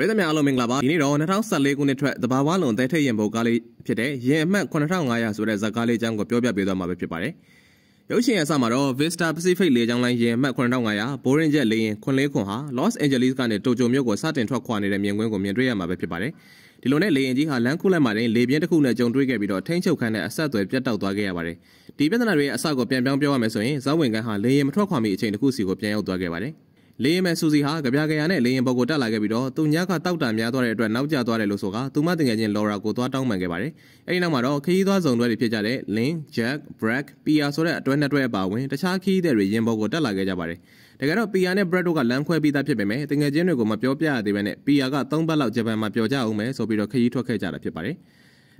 ပြည်သူများအားလုံးမင်္ဂလာပါဒီနေ့တော့2014ခုနှစ်ထွက်သဘာဝလွန်သဲထည့်ရင်ဘုတ်ကားလေးဖြစ်တဲ့ရင်အမှတ်8500ဆိုတဲ့ဇာတ်ကားလေးအကြောင်းကိုပြောပြပေးသွားမှာပဲဖြစ်ပါတယ်ရုပ်ရှင်ရဲ့အစမှာတော့ Vista Pacific လေကြောင်းလိုင်းရင်အမှတ်8500 Boeing Jet လေယာဉ်900ခွန်ဟာ Los Angeles ကနေတိုကျိုမြို့ကိုစတင်ထွက်ခွာနေတဲ့မြင်ကွင်းကိုမြင်တွေ့ရမှာပဲဖြစ်ပါတယ်ဒီလိုနဲ့လေယာဉ်ကြီးဟာလမ်းခုလိုက်မှာတင်လေပြင်းတစ်ခုနဲ့ကြုံတွေ့ခဲ့ပြီးတော့ထိန်းချုပ်ခန်းနဲ့အဆက်အသွယ်ပြတ်တောက်သွားခဲ့ရပါတယ်ဒီပြဿနာတွေရဲ့အစကိုပြန်ပြောင်းပြောရမယ်ဆိုရင်ဇောင်းဝင်ကန်းဟာလေယာဉ်မထွက်ခွာမီအချိန်တစ်ခုစီကိုပြန်ရောက်သွားခဲ့ပါတယ်လေယာဉ်မဲ့ဆူစီဟာကြပြကြရနဲ့လေယာဉ်ပေါ်ကိုတက်လာခဲ့ပြီးတော့သူညကတောက်တာများသွားတဲ့အတွက်နောက်ကျသွားတယ်လို့ဆိုကသူမတငယ်ချင်းလော်ရာကိုသွားတောင်းပန်ခဲ့ပါတယ်။အဲဒီနောက်မှာတော့ခရီးသွားစုံတွဲတွေဖြစ်ကြတဲ့ Lin, Jack, Brack, Pia ဆိုတဲ့အတွဲနှစ်တွဲအပါအဝင်တခြားခရီးသည်တွေယာဉ်ပေါ်ကိုတက်လာခဲ့ကြပါတယ်။တကယ်တော့ Pia နဲ့ Brack တို့ကလမ်းခွဲပြီးသားဖြစ်ပေမဲ့တငယ်ချင်းတွေကိုမပြောပြရသေးပဲနဲ့ Pia က၃ဘတ်လောက်ဂျပန်မှာပျော်ကြအောင်မယ်ဆိုပြီးတော့ခရီးထွက်ခဲ့ကြတာဖြစ်ပါတယ်။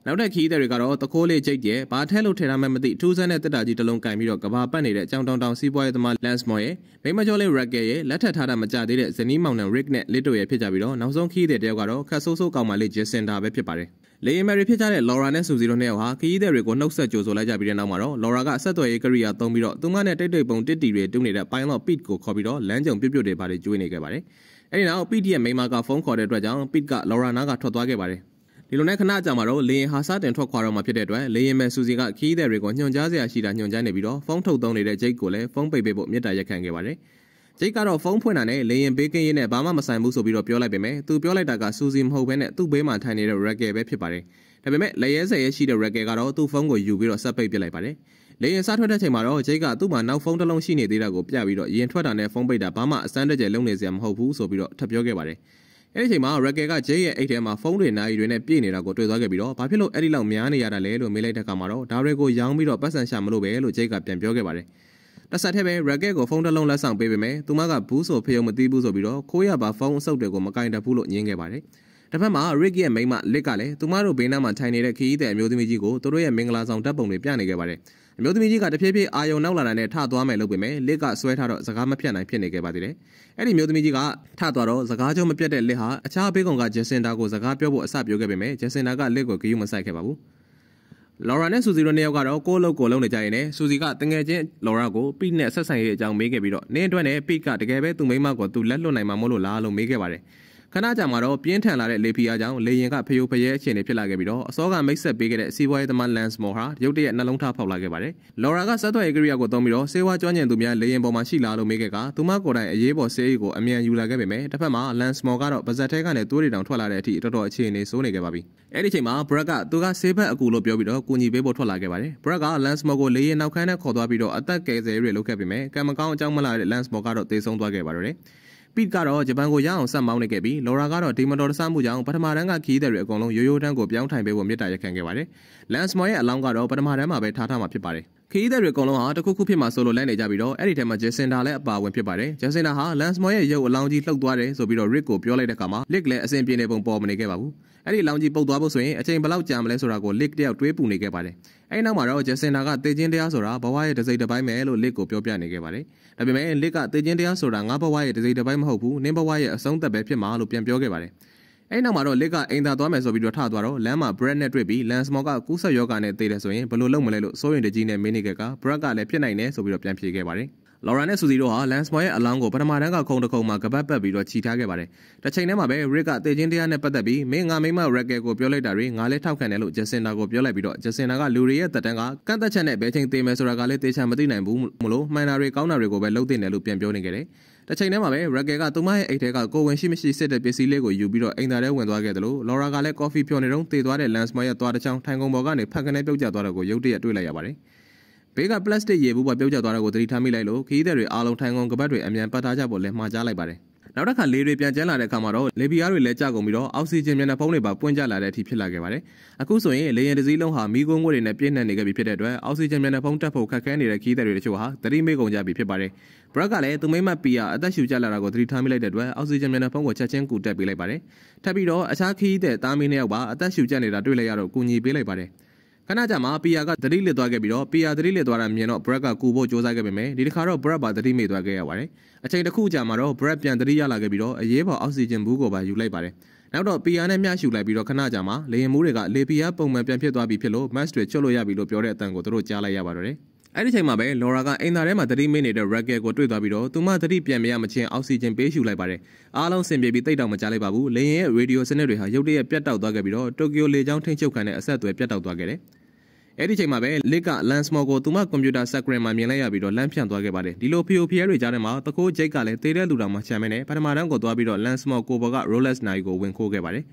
နောက်ထပ်ခီးသည်တွေကတော့တခိုးလေးကြိတ်ရဲ့ဘာထဲလို့ထင်ရမှမသိအထူးဆန်းတဲ့တက်တာကြီးတလုံးကင်ပြီးတော့ကဘာပတ်နေတဲ့အကြောင်းတောင်တောင်စီးပွားရေးသမား Lance Moore ရဲ့မိမကျော်လေး Racket ရဲ့လက်ထပ်ထားတာမကြသေးတဲ့ဇနီးမောင်နှံ Rick နဲ့ Little ရဲ့ဖြစ်ကြပြီးတော့နောက်ဆုံးခီးသည်တယောက်ကတော့ခတ်ဆိုးဆိုးကောင်မလေး Jacinda ပဲဖြစ်ပါတယ်လေယင်မယ်ရီဖြစ်ကြတဲ့ Laura နဲ့ Suzy တို့နှစ်ယောက်ဟာခရီးသည်တွေကိုနှုတ်ဆက်ကြိုဆိုလိုက်ကြပြီးတဲ့နောက်မှာတော့ Laura ကဆက်သွယ်ရေးကရိယာသုံးပြီးတော့သူမနဲ့တိတ်တိတ်ပုံတစ်တီတွေတူးနေတဲ့ Pilot Pete ကိုခေါ်ပြီးတော့လမ်းကြုံပြွတ်ပြွတ်တွေပါတွေကျွေးနေခဲ့ပါတယ်။အဲဒီနောက် Pete ရဲ့မိမကဖုန်းခေါ်တဲ့အတွက်ကြောင့် Pete က Laura နားကထွက်သွားခဲ့ပါတယ်။ဒီလိုနဲ့ခဏကြာမှာတော့လေရင်ဟာစတင်ထွက်ခွာတော့မှာဖြစ်တဲ့အတွက်လေရင်မဲ့စုစီကခီးတဲ့တွေကိုညွှန်ကြားစရာရှိတာညွှန်ကြားနေပြီးတော့ဖုန်းထုတ်သုံးနေတဲ့ဂျိတ်ကိုလည်းဖုန်းပိတ်ပေးဖို့မြစ်တာရက်ခံခဲ့ပါတယ်။ဂျိတ်ကတော့ဖုန်းဖွင့်တာနဲ့လေရင်ဘေးကင်းရေးနဲ့ဘာမှမဆိုင်ဘူးဆိုပြီးတော့ပြောလိုက်ပေမဲ့သူပြောလိုက်တာကစူစီမဟုတ်ဘဲနဲ့သူ့ဘေးမှာထိုင်နေတဲ့ racket ပဲဖြစ်ပါတယ်။ဒါပေမဲ့လေရဲဆယ်ရဲရှိတဲ့ racket ကတော့သူ့ဖုန်းကိုယူပြီးတော့ဆက်ပိတ်ပစ်လိုက်ပါတယ်။လေရင်စားထွက်တဲ့ချိန်မှာတော့ဂျိတ်ကသူ့မှာနောက်ဖုန်းတစ်လုံးရှိနေသေးတာကိုပြပြီးတော့ရင်ထွက်တာနဲ့ဖုန်းပိတ်တာဘာမှအစမ်းတကျလုံးနေစရာမဟုတ်ဘူးဆိုပြီးတော့ထပ်ပြောခဲ့ပါတယ်။အဲ့ဒီအချိန်မှာ Raquel က Jay ရဲ့အိတ်ထဲမှာဖုန်းတွေနာရီတွေနဲ့ပြည့်နေတာကိုတွေ့သွားခဲ့ပြီးတော့ဘာဖြစ်လို့အဲ့ဒီလောက်များနေရတာလဲလို့မေးလိုက်တဲ့အခါမှာတော့ဒါတွေကိုရောင်းပြီးတော့ပတ်စံရှာမလို့ပဲလို့ Jay ကပြန်ပြောခဲ့ပါတယ်။တစ်ဆက်တည်းပဲ Raquel ကိုဖုန်းတစ်လုံးလက်ဆောင်ပေးပေမဲ့သူမကဘူးဆိုဖေယုံမသိဘူးဆိုပြီးတော့ခိုးရပါဖုန်းအဆုပ်တွေကိုမကင်တတ်ဘူးလို့ညင်းခဲ့ပါတယ်။တစ်ဖက်မှာ Rick ရဲ့မိန်းမ Lick ကလည်းသူမတို့ဘေးနားမှာထိုင်နေတဲ့ခရီးသည်အမျိုးသမီးကြီးကိုသူတို့ရဲ့မင်္ဂလာဆောင်တပ်ပုံတွေပြနေခဲ့ပါတယ်။အမျိုးသမီးကြီးကတဖြည်းဖြည်းအာယုံနောက်လာတာနဲ့ထသွားမယ်လို့ပြင်မယ်လက်ကဆွဲထားတော့စကားမပြတ်နိုင်ဖြစ်နေခဲ့ပါသေးတယ်အဲ့ဒီမျိုးသမီးကြီးကထသွားတော့စကားကြောင့်မပြတ်တဲ့လက်ဟာအခြားဘေးကောင်ကဂျက်စင်တာကိုစကားပြောဖို့အစပြုခဲ့ပေမဲ့ဂျက်စင်တာကလက်ကိုဂရုမစိုက်ခဲ့ပါဘူးလော်ရာနဲ့ဆူစီတို့နှစ်ယောက်ကတော့ကိုယ့်အလုပ်ကိုလုပ်နေကြရင်လည်းဆူစီကတငယ်ချင်းလော်ရာကိုပိနဲ့ဆက်ဆံရေးအကြောင်းမေးခဲ့ပြီးတော့နင်းအတွက်နဲ့ပိကတကယ်ပဲသူ့မိမကိုသူလက်လွတ်နိုင်မှာမလို့လားလို့မေးခဲ့ပါတယ်။ခဏကြာမှာတော့ပြင်းထန်လာတဲ့လေဖီအားကြောင့်လေရင်ကဖယိုဖယဲအခြေအနေဖြစ်လာခဲ့ပြီးတော့အစောကမိတ်ဆက်ပေးခဲ့တဲ့စီးပွားရေးသမား Lance Moore ဟာရုတ်တရက်နှလုံးထားဖောက်လာခဲ့ပါတယ်။ Laura ကစက်သွယ်ရေးကိရိယာကိုသုံးပြီးတော့စေဝါကျွမ်းကျင်သူများလေရင်ပေါ်မှာရှိလာလို့မေးခဲ့ကသူမကိုယ်တိုင်အရေးပေါ်ဆေးရည်ကိုအမြန်ယူလာခဲ့ပေမဲ့တစ်ဖက်မှာ Lance Moore ကတော့ပါဇက်ထဲကနေတိုးရီတောင်ထွက်လာတဲ့အထိတော်တော်အခြေအနေဆိုးနေခဲ့ပါပြီ။အဲ့ဒီအချိန်မှာ Brad ကသူကဆေးဘက်အကူလို့ပြောပြီးတော့ကူညီပေးဖို့ထွက်လာခဲ့ပါတယ်။ Brad က Lance Moore ကိုလေရင်နောက်ခန်းနဲ့ခေါ်သွားပြီးတော့အသက်ကယ်ဆယ်ရေးတွေလုပ်ခဲ့ပေမဲ့ကံမကောင်းအကြောင်းမလာတဲ့ Lance Moore ကတော့တေဆုံးသွားခဲ့ပါတော့တယ်။ပိတ်ကတော့ဂျပန်ကိုရအောင်ဆက်မောင်းနေခဲ့ပြီးလော်ရာကတော့ဒီမတော်တဆမှုကြောင့်ပထမတန်းကခီးတဲ့တွေအကုန်လုံးရိုးရိုးတန်းကိုပြောင်းထိုင်ပေးဖို့မြစ်တာရက်ခံခဲ့ပါတယ်လန်စမော်ရဲ့အလောင်းကတော့ပထမတန်းမှာပဲထားထားမှာဖြစ်ပါတယ်ခရီးသည်တွေအကုန်လုံးဟာတခုခုဖြစ်မှာဆိုလို့လိုက်နေကြပြီးတော့အဲ့ဒီထဲမှာဂျက်စင်တာလည်းအပါဝင်ဖြစ်ပါတယ်ဂျက်စင်တာဟာလန်စမောရဲ့ရုပ်အလောင်းကြီးလှုပ်သွားတယ်ဆိုပြီးတော့ရစ်ကိုပြောလိုက်တဲ့အခါမှာလစ်လည်းအဆင်ပြေနေပုံပေါ်မနေခဲ့ပါဘူးအဲ့ဒီလောင်းကြီးပုတ်သွားဖို့ဆိုရင်အချိန်ဘယ်လောက်ကြာမလဲဆိုတာကိုလစ်တယောက်တွေးပူနေခဲ့ပါတယ်အဲ့နောက်မှာတော့ဂျက်စင်တာကတေခြင်းတရားဆိုတာဘဝရဲ့တစ်စိတ်တစ်ပိုင်းပဲလို့လစ်ကိုပြောပြနေခဲ့ပါတယ်ဒါပေမဲ့လစ်ကတေခြင်းတရားဆိုတာငါဘဝရဲ့တစ်စိတ်တစ်ပိုင်းမဟုတ်ဘူးနင်းဘဝရဲ့အဆုံးသက်ပဲဖြစ်မှာလို့ပြန်ပြောခဲ့ပါတယ်အဲ့နောက်မှာတော့လစ်ကအိမ်သာသွားမယ်ဆိုပြီးတော့ထသွားတော့လမ်းမှာ bread နဲ့တွေ့ပြီး land small ကကူးဆက်ယောဂါနဲ့တည်တယ်ဆိုရင်ဘယ်လိုလုပ်မလဲလို့စိုးရင်တကြီးနဲ့မင်းနေကက bread ကလည်းဖြစ်နိုင်တယ်ဆိုပြီးတော့ပြန်ဖြေခဲ့ပါတယ်။လော်ရန်နဲ့ဆူစီတို့ဟာလန်စမောရဲ့အလောင်းကိုပထမတန်းကခုံတစ်ခုံမှာကပတ်ပတ်ပြီးတော့ခြိထားခဲ့ပါတယ်။တစ်ချိန်တည်းမှာပဲရစ်ကတေချင်းတရားနဲ့ပတ်သက်ပြီးမင်းငါမိမရက်ကယ်ကိုပြောလိုက်တာတွေငါလည်းထောက်ခံတယ်လို့ဂျက်စင်နာကိုပြောလိုက်ပြီးတော့ဂျက်စင်နာကလူတွေရဲ့တက်တန်းကကန့်သက်ချက်နဲ့ဘယ်ချိန်သေးမယ်ဆိုတာကလည်းတေချာမသိနိုင်ဘူးမလို့မှန်တာတွေကောင်းတာတွေကိုပဲလုပ်တင်တယ်လို့ပြန်ပြောနေကြတယ်။တစ်ချိန်တည်းမှာပဲရက်ကယ်ကသူမရဲ့အိတ်ထဲကကိုဝင်ရှိမရှိစစ်တဲ့ပစ္စည်းလေးကိုယူပြီးတော့အိမ်သားထဲဝင်သွားခဲ့တယ်လို့လော်ရာကလည်းကော်ဖီဖြော်နေတော့တေသွားတဲ့လန်စမောရဲ့သွားတစ်ချောင်းထိုင်ကုန်ပေါ်ကနေဖက်ကနေပြုတ်ကျသွားတာကိုရုတ်တရက်တွေ့လိုက်ရပါတယ်။ဘေးကပလတ်စတစ်ရေဘူးပါပြုတ်ကျသွားတာကိုသတိထားမိလိုက်လို့ခီးသည်တွေအားလုံးထိုင်ကုန်ကပတ်တွေအမြန်ပတ်သားကြဖို့လည်းမှာကြားလိုက်ပါတယ်။နောက်တစ်ခါလေတွေပြန်ကျန်းလာတဲ့အခါမှာတော့လေပြားတွေလည်းကျကုန်ပြီးတော့အောက်ဆီဂျင်မျက်နှာဖုံးတွေပါပွင့်ကျလာတဲ့အထိဖြစ်လာခဲ့ပါတယ်။အခုဆိုရင်လေယာဉ်တစ်စီးလုံးဟာမီးခိုးငွေ့တွေနဲ့ပြည့်နှက်နေခဲ့ပြီဖြစ်တဲ့အတွက်အောက်ဆီဂျင်မျက်နှာဖုံးတက်ဖို့ခက်ခဲနေတဲ့ခီးသည်တွေတချို့ဟာသတိမေ့ကုန်ကြပြီဖြစ်ပါတယ်။ဘရက်ကလည်းသူမိမပီယာအသက်ရှူကျလာတာကိုသတိထားမိလိုက်တဲ့အတွက်အောက်ဆီဂျင်မျက်နှာဖုံးကိုချက်ချင်းကူတက်ပေးလိုက်ပါတယ်။ထပ်ပြီးတော့အခြားခီးသည်တားမီးနှစ်ယောက်ပါအသက်ရှူကျနေတာတွေ့လိုက်ရတော့ကူညီပေးလိုက်ပါတယ်။ခဏကြာမှာပီယာကသတိလစ်သွားခဲ့ပြီးတော့ပီယာသတိလစ်သွားတာမြင်တော့ Brad ကကူဖို့စူးစမ်းခဲ့ပေမဲ့ဒီတစ်ခါတော့ Brad ပါသတိမေ့သွားခဲ့ရပါတယ်အချိန်တစ်ခုကြာမှာတော့ Brad ပြန်သတိရလာခဲ့ပြီးတော့အရေးပေါ်အောက်ဆီဂျင်ဘူးကိုပါယူလိုက်ပါတယ်နောက်တော့ပီယာနဲ့မျှရှူလိုက်ပြီးတော့ခဏကြာမှာလေရင်မိုးတွေကလေပီယာပုံမှန်ပြန်ဖြစ်သွားပြီဖြစ်လို့ match တွေချွတ်လို့ရပြီလို့ပြောတဲ့အတန်ကိုသူတို့ကြားလိုက်ရပါတော့တယ်အဲ့ဒီချိန်မှာပဲလော်ရာကအိမ်သားထဲမှာ30မိနစ်တဲ့ racket ကိုတွေ့သွားပြီးတော့သူမ30ပြန်မရမချင်းအောက်ဆီဂျင်ပေးရှူလိုက်ပါတယ်။အားလုံးဆင်ပြေပြီးတိတ်တောင်မကြားလိုက်ပါဘူး။လေရင်ရဲ့ရေဒီယိုစနစ်တွေဟာရုတ်တရက်ပြတ်တောက်သွားခဲ့ပြီးတော့တိုကျိုလေကြောင်းထိန်းချုပ်ခံတဲ့အဆက်အသွယ်ပြတ်တောက်သွားခဲ့တယ်။အဲ့ဒီချိန်မှာပဲလစ်ကလန်စမော်ကိုသူမကွန်ပျူတာစကရင်မှာမြင်လိုက်ရပြီးတော့လမ်းဖြန့်သွားခဲ့ပါတယ်ဒီလိုဖီယိုဖီရဲတွေကြားထဲမှာတကိုးဂျိတ်ကလည်းတေးတဲ့လူတော်မှချန်မဲနဲ့ပထမတန်းကိုသွားပြီးတော့လန်စမော်ကိုဘော်ကရိုလက်စ်နိုင်ကိုဝင်ခိုးခဲ့ပါတယ်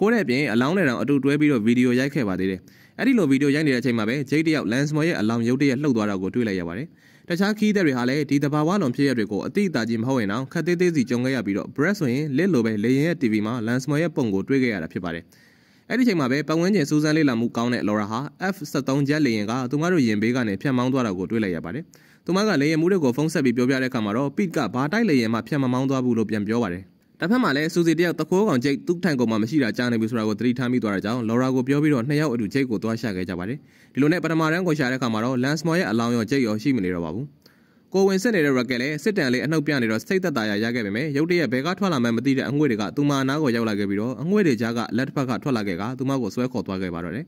ကိုတဲ့အပြင်အလောင်းနဲ့တောင်အတူတွဲပြီးတော့ဗီဒီယိုရိုက်ခဲ့ပါသေးတယ်အဲ့ဒီလိုဗီဒီယိုရိုက်နေတဲ့အချိန်မှာပဲဂျိတ်တယောက်လန်စမော်ရဲ့အလောင်းရုပ်တရက်လှုပ်သွားတာကိုတွေ့လိုက်ရပါတယ်တခြားခီးသက်တွေဟာလည်းဒီတဘာဝလွန်ဖြစ်ရတွေကိုအတိအတာကြီးမဟုတ်ရင်တော့ခက်သေးသေးစီကြုံခဲ့ရပြီးတော့ breath ဆိုရင်လစ်လိုပဲလေရင်ရဲ့ TV မှာ lens မော်ရဲ့ပုံကိုတွေ့ခဲ့ရတာဖြစ်ပါတယ်။အဲ့ဒီချိန်မှာပဲပတ်ဝန်းကျင်စူးစမ်းလေ့လာမှုကောင်းတဲ့လော်ရာဟာ F-73 ဂျက်လေယာဉ်ကသူမတို့ယင်ဘေးကနေဖြန့်မောင်းသွားတာကိုတွေ့လိုက်ရပါတယ်။သူမကလေယာဉ်မှုတွေကိုဖုံးဆက်ပြီးပြောပြတဲ့အခါမှာတော့ Pete ကဘာတိုက်လေယာဉ်မှဖြန့်မမောင်းသွားဘူးလို့ပြန်ပြောပါတယ်။တစ်ဖက်မှာလည်းစူစီတယောက်တခိုးကောင်ဂျိတ်သူ့ထိုင်ကောင်မှမရှိတာကြားနေပြီဆိုတာကိုသတိထားမိသွားတာကြောင့်လော်ရာကိုပြောပြီးတော့နှစ်ယောက်အတူဂျိတ်ကိုသွားရှာခဲ့ကြပါတယ်။ဒီလိုနဲ့ပထမရန်ကိုရှာတဲ့အခါမှာတော့ Lance Moore ရဲ့အလောင်းရောဂျိတ်ရောရှိမနေတော့ပါဘူး။ကိုဝင်စစ်နေတဲ့ရက်ကလည်းစစ်တန်လေးအနှုတ်ပြနေတော့စိတ်သက်သာရရခဲ့ပေမဲ့ရုတ်တရက်ဘဲကထွက်လာမှမသိတဲ့အငွေ့တွေကသူမအနာကိုရောက်လာခဲ့ပြီးတော့အငွေ့တွေကြားကလက်တစ်ဖက်ကထွက်လာခဲ့ကသူမကိုဆွဲခေါ်သွားခဲ့ပါတော့တယ်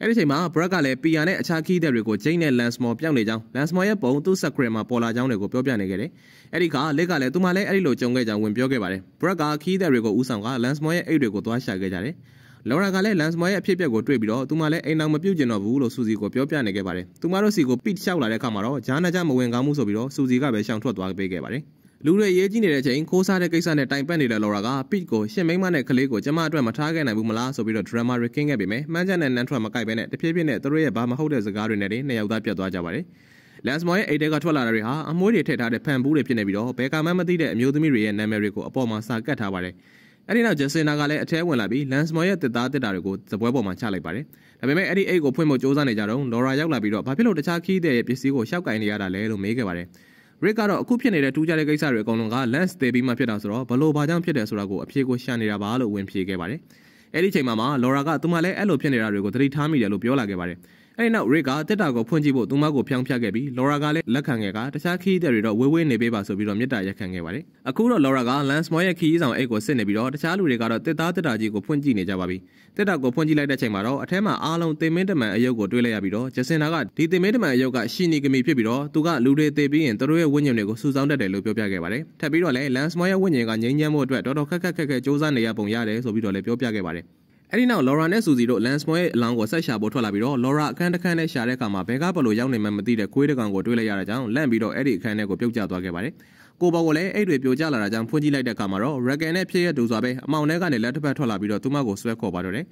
အဲ့ဒီချိန်မှာ Brad ကလည်း PR နဲ့အခြား key တွေကို Jane နဲ့ Lansmore ပြောင်းနေကြောင်း Lansmore ရဲ့ပုံသူ့ secret မှာပေါ်လာကြောင်းတွေကိုပြောပြနေခဲ့တယ်။အဲ့ဒီခါ Lick ကလည်းသူမလည်းအဲ့ဒီလိုကြုံခဲ့ကြောင်းဝင်ပြောခဲ့ပါတယ်။ Brad က key တွေကိုဦးဆောင်က Lansmore ရဲ့အိတ်တွေကိုသွားရှာခဲ့ကြတယ်။လော်ရာကလည်းလန်စမောရဲ့အဖြစ်အပျက်ကိုတွေ့ပြီးတော့သူမလည်းအိမ်အောင်မပြုတ်ကျင်တော့ဘူးလို့စူစီကိုပြောပြနေခဲ့ပါတယ်။သူမတို့စီကိုပစ်လျှောက်လာတဲ့အခါမှာတော့ဂျာနာကြမဝင်ကောင်းမှုဆိုပြီးတော့စူစီကပဲရှောင်ထွက်သွားပေးခဲ့ပါတယ်။လူတွေရေးကြည့်နေတဲ့အချိန်ခိုးစားတဲ့ကိစ္စနဲ့တိုင်ပတ်နေတဲ့လော်ရာကပစ်ကိုရှင်မိန်းမနဲ့ကလေးကိုကျမအတွက်မထားခဲ့နိုင်ဘူးမလားဆိုပြီးတော့ဒရမာရကင်းခဲ့ပေမဲ့မှန်းချက်နဲ့နန်းထွက်မကိုက်ပဲနဲ့တဖြည်းဖြည်းနဲ့သူတို့ရဲ့ဘာမဟုတ်တဲ့စကားတွေနဲ့လည်းနှစ်ယောက်သားပြတ်သွားကြပါတယ်။လန်စမောရဲ့အိတ်တဲကထွက်လာတာတွေဟာအမွှေးတွေထည့်ထားတဲ့ဖန်ဘူးတွေဖြစ်နေပြီးတော့ဘယ်ကမှမသိတဲ့အမျိုးသမီးတွေရဲ့နာမည်တွေကိုအပေါ်မှာစာကတ်ထားပါတယ်။အဲ့ဒီနောက်ဂျက်စင်နာကလည်းအထဲဝင်လာပြီးလန်စမော်ရဲ့တစ်သားတစ်တာတွေကိုသပွဲပေါ်မှာချလိုက်ပါတယ်။ဒါပေမဲ့အဲ့ဒီအိတ်ကိုဖွင့်ဖို့စူးစမ်းနေကြတော့လော်ရာရောက်လာပြီးတော့ဘာဖြစ်လို့တခြားခီးတဲ့ပစ္စည်းကိုရှောက်ကင်နေရတာလဲလို့မေးခဲ့ပါတယ်။ Rick ကတော့အခုဖြစ်နေတဲ့ထူးခြားတဲ့ကိစ္စတွေအကုန်လုံးက Lance သေးပြီးမှဖြစ်တာဆိုတော့ဘလို့ဘာကြောင့်ဖြစ်တယ်ဆိုတာကိုအဖြေကိုရှာနေတာပါလို့ဝင်ဖြေခဲ့ပါတယ်။အဲ့ဒီချိန်မှာမှလော်ရာကသူမလည်းအဲ့လိုဖြစ်နေတာတွေကိုသတိထားမိတယ်လို့ပြောလာခဲ့ပါတယ်။အဲဒီနောက်ရစ်ကတစ်တာကိုဖွင့်ကြည့်ဖို့သူမကိုဖျောင်းဖျက်ခဲ့ပြီးလော်ရာကလည်းလက်ခံခဲ့ကတခြားခီးသည်တွေတော့ဝေးဝေးနေပေးပါဆိုပြီးတော့မြစ်တာရက်ခံခဲ့ပါတယ်။အခုတော့လော်ရာကလန်စမောရဲ့ခီးဆောင်အိတ်ကိုစစ်နေပြီးတော့တခြားလူတွေကတော့တစ်သားတစ်တာကြီးကိုဖွင့်ကြည့်နေကြပါပြီ။တစ်တာကိုဖွင့်ကြည့်လိုက်တဲ့ချိန်မှာတော့အထက်မှာအားလုံးတင်မင်းတမန်အယုတ်ကိုတွေးလိုက်ရပြီးတော့ဂျက်စင်နာကဒီတင်မင်းတမန်အယုတ်ကရှီနီဂမီဖြစ်ပြီးတော့သူကလူတွေတေပြီးရင်သူတို့ရဲ့ဝိညာဉ်တွေကိုစူဆောင်းတတ်တယ်လို့ပြောပြခဲ့ပါတယ်။ထပ်ပြီးတော့လည်းလန်စမောရဲ့ဝိညာဉ်ကငြိမ်းချမ်းဖို့အတွက်တော်တော်ခက်ခက်ခက်ခက်စူးစမ်းနေရပုံရတယ်ဆိုပြီးတော့လည်းပြောပြခဲ့ပါတယ်။အဲ့ဒီနောက်လော်ရာနဲ့ဆူစီတို့ Lansmore ရဲ့အလောင်းကိုဆက်ရှာဖို့ထွက်လာပြီးတော့လော်ရာအခန်းတစ်ခန်းနဲ့ရှာတဲ့အခါမှာဘဲကဘလို့ရောက်နေမှမသိတဲ့ခွေးတစ်ကောင်ကိုတွေ့လိုက်ရတာကြောင့်လန့်ပြီးတော့အဲ့ဒီအခန်းထဲကိုပြုတ်ကျသွားခဲ့ပါတယ်ကိုဘော်ကလည်းအဲ့တွေပြိုကျလာတာကြောင့်ဖွင့်ကြည့်လိုက်တဲ့အခါမှာတော့ Ragan နဲ့ဖြစ်ရတူစွာပဲအမောင်ထဲကနေလက်တစ်ဖက်ထွက်လာပြီးတော့သူမကိုဆွဲခေါ်ပါတော့တယ်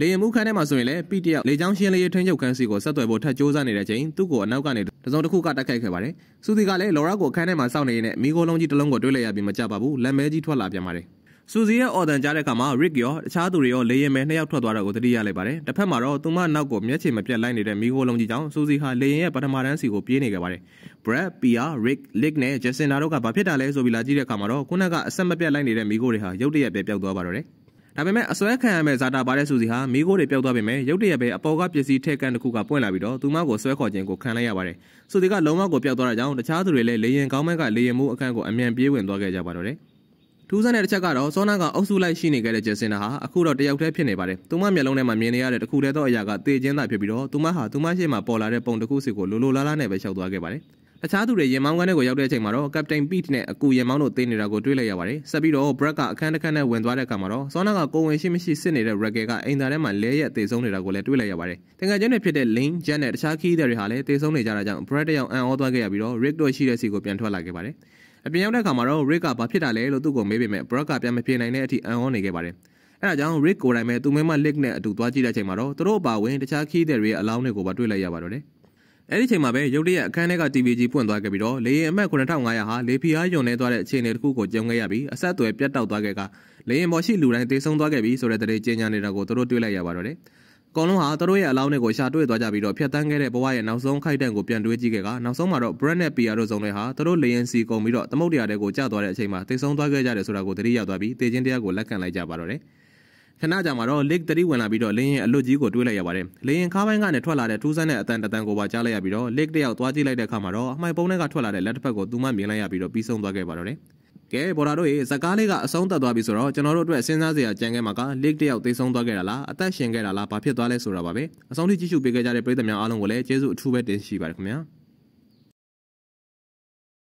လေရင်မှုခန်းထဲမှာဆိုရင်လည်းပိတယောက်လေချောင်းရှင်းလေးရထင်းရုပ်ခန်းစီကိုဆက်သွယ်ဖို့ထပ်ကြိုးစားနေတဲ့အချိန်သူ့ကိုအနောက်ကနေတစုံတစ်ခုကတိုက်ခိုက်ခဲ့ပါတယ်။စူတီကလည်းလော်ရာကိုခန်းထဲမှာစောင့်နေရင်းနဲ့မိခိုးလုံးကြီးတစ်လုံးကိုတွေးလိုက်ရပြီးမကြပါဘူး။လက်မဲကြီးထွက်လာပြန်ပါတယ်။။စူဇီရဲ့အော်တန်ကြားတဲ့အခါမှာ Rick ရောတခြားသူတွေရောလေရင်ပဲနှစ်ယောက်ထွက်သွားတာကိုသတိရလိုက်ပါတယ်။တစ်ဖက်မှာတော့သူမနောက်ကိုမျက်ခြေမပြတ်လိုက်နေတဲ့မိခိုးလုံးကြီးကြောင့်စူဇီဟာလေရင်ရဲ့ပထမတန်းစီကိုပြေးနေခဲ့ပါတယ်။ Brad, Pia, Rick, Lick နဲ့ Jacinda တို့ကဘာဖြစ်တာလဲဆိုပြီးလာကြည့်တဲ့အခါမှာတော့ခုနကအဆက်မပြတ်လိုက်နေတဲ့မိခိုးတွေဟာရုတ်တရက်ပဲပျောက်သွားပါတော့တယ်။ဒါပေမဲ့အစွဲခံရမဲ့ဇာတာပါတဲ့စုစီဟာမိခိုးတွေပျောက်သွားပေမဲ့ရုတ်တရက်ပဲအပေါ်ကပစ္စည်းထည့်ကန်တစ်ခုကပွင့်လာပြီးတော့သူမကိုဆွဲခေါ်ခြင်းကိုခံလိုက်ရပါတယ်။စုစီကလုံးဝကိုပျောက်သွားတာကြောင့်တခြားသူတွေလည်းလေရင်ကောင်းမက်ကလေရင်မှုအခန့်ကိုအမြန်ပြေးဝင်သွားခဲ့ကြပါတော့တယ်။ထူးဆန်းတဲ့တစ်ချက်ကတော့စောနာကအုပ်စုလိုက်ရှိနေခဲ့တဲ့ဂျက်စင်နာဟာအခုတော့တယောက်တည်းဖြစ်နေပါတယ်။သူမမျက်လုံးထဲမှာမြင်နေရတဲ့တခုတည်းသောအရာကသေခြင်းသာဖြစ်ပြီးတော့သူမဟာသူမရှေ့မှာပေါ်လာတဲ့ပုံတစ်ခုစီကိုလိုလိုလားလားနဲ့ပဲရှောက်သွားခဲ့ပါတယ်။တခြားသူတွေရင်မောင်းကန်းတွေကိုရောက်တဲ့အချိန်မှာတော့ကပတိန်ပီ့နဲ့အကူရင်မောင်းတို့တင်းနေတာကိုတွေ့လိုက်ရပါတယ်။ဆက်ပြီးတော့ဘရက်ကအခန်းတစ်ခန်းနဲ့ဝင်သွားတဲ့အခါမှာတော့ဆောနာကကိုဝင်ရှိမရှိစစ်နေတဲ့ရက်ကေကအင်တာထဲမှာလဲရက်တေဆုံးနေတာကိုလည်းတွေ့လိုက်ရပါတယ်။တင်ငါချင်းတွေဖြစ်တဲ့ Lane, Jet နဲ့တခြားခီးတွေဟာလည်းတေဆုံးနေကြတာကြောင့် Brett တယောက်အံ့ဩသွားခဲ့ရပြီးတော့ Rick တို့ရှိတဲ့စီကိုပြန်ထွက်လာခဲ့ပါတယ်။အပြင်ရောက်တဲ့အခါမှာတော့ Rick ကဘာဖြစ်တာလဲလို့သူ့ကိုမေးပေမဲ့ Brock ကပြန်မဖြေနိုင်တဲ့အထိအံ့ဩနေခဲ့ပါတယ်။အဲဒါကြောင့် Rick ကိုယ်တိုင်ပဲသူ့မင်းမ Lick နဲ့အတူသွားကြည့်တဲ့အချိန်မှာတော့သူတို့အပါဝင်တခြားခီးတဲ့တွေရဲ့အလောင်းတွေကိုပါတွေ့လိုက်ရပါတော့တယ်။အဲဒီအချိန်မှာပဲရုတ်တရက်အခန်းထဲက TV ကြီးဖွင့်သွားခဲ့ပြီးတော့လေရင်အမှတ်9500ဟာလေဖီအားယွန်နေသွားတဲ့အခြေအနေတစ်ခုကိုကြုံခဲ့ရပြီးအဆက်အသွယ်ပြတ်တောက်သွားခဲ့ကလေရင်ပေါ်ရှိလူတိုင်းသေဆုံးသွားခဲ့ပြီဆိုတဲ့သတင်းကြေညာနေတာကိုသူတို့တွေ့လိုက်ရပါတော့တယ်။ကုန်လုံးဟာသူတို့ရဲ့အလောင်းတွေကိုရှာတွေ့သွားကြပြီးတော့ဖျက်ဆီးခဲ့တဲ့ဘဝရဲ့နောက်ဆုံးခိုက်တန့်ကိုပြန်တွေးကြည့်ခဲ့ကနောက်ဆုံးမှာတော့ Brand နဲ့ PR တို့စုံတွေဟာသူတို့လေရင်စီကုန်ပြီးတော့သမုတ်တရားတွေကိုကြားသွားတဲ့အချိန်မှာတိတ်ဆုံးသွားခဲ့ကြတယ်ဆိုတာကိုသတိရသွားပြီးတေချင်းတရားကိုလက်ခံလိုက်ကြပါတော့တယ်ခဏကြာမှာတော့ link 3ဝင်လာပြီးတော့လင်းရင်အလွတ်ကြီးကိုတွေးလိုက်ရပါတယ်။လင်းရင်ခါးပိုင်းကနေထွက်လာတဲ့ထူးဆန်းတဲ့အတန်တန်ကိုပါကြားလိုက်ရပြီးတော့ link တယောက်သွားကြည့်လိုက်တဲ့အခါမှာတော့အမှိုင်ပုံးထဲကထွက်လာတဲ့လက်တစ်ဖက်ကိုသူမှမြင်လိုက်ရပြီးတော့ပြီးဆုံးသွားခဲ့ပါတော့တယ်။။ကဲဘော်ဒါတို့ရေဇကားလေးကအဆုံးသတ်သွားပြီဆိုတော့ကျွန်တော်တို့အတွက်စဉ်းစားစရာကြံခဲ့မှာက leak တယောက်သိဆုံးသွားခဲ့တာလားအသက်ရှင်ခဲ့တာလားဘာဖြစ်သွားလဲဆိုတာပါပဲ။အဆုံးထိကြည့်ရှုပေးခဲ့ကြတဲ့ပရိသတ်များအားလုံးကိုလည်းကျေးဇူးအထူးပဲတင်ရှိပါတယ်ခင်ဗျာ။